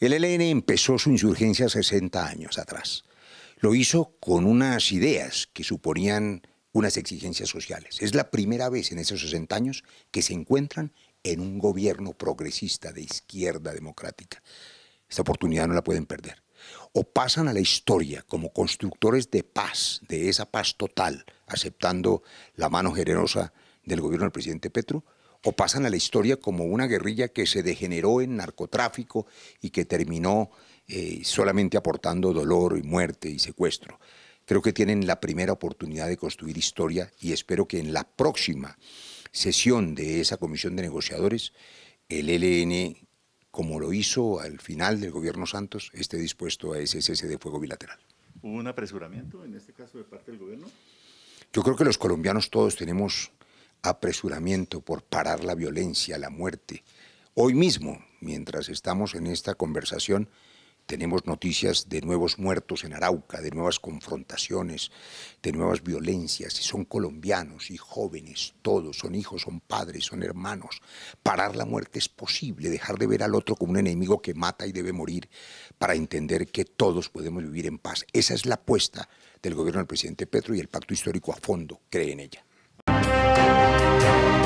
El ELN empezó su insurgencia 60 años atrás. Lo hizo con unas ideas que suponían unas exigencias sociales. Es la primera vez en esos 60 años que se encuentran en un gobierno progresista de izquierda democrática. Esta oportunidad no la pueden perder. O pasan a la historia como constructores de paz, de esa paz total, aceptando la mano generosa del gobierno del presidente Petro, o pasan a la historia como una guerrilla que se degeneró en narcotráfico y que terminó eh, solamente aportando dolor y muerte y secuestro. Creo que tienen la primera oportunidad de construir historia y espero que en la próxima sesión de esa comisión de negociadores el e LN, como lo hizo al final del gobierno Santos, esté dispuesto a ese cese de fuego bilateral. ¿Hubo un apresuramiento en este caso de parte del gobierno? Yo creo que los colombianos todos tenemos apresuramiento, por parar la violencia, la muerte. Hoy mismo, mientras estamos en esta conversación, tenemos noticias de nuevos muertos en Arauca, de nuevas confrontaciones, de nuevas violencias, y son colombianos y jóvenes, todos, son hijos, son padres, son hermanos. Parar la muerte es posible, dejar de ver al otro como un enemigo que mata y debe morir para entender que todos podemos vivir en paz. Esa es la apuesta del gobierno del presidente Petro y el pacto histórico a fondo cree en ella. Thank you.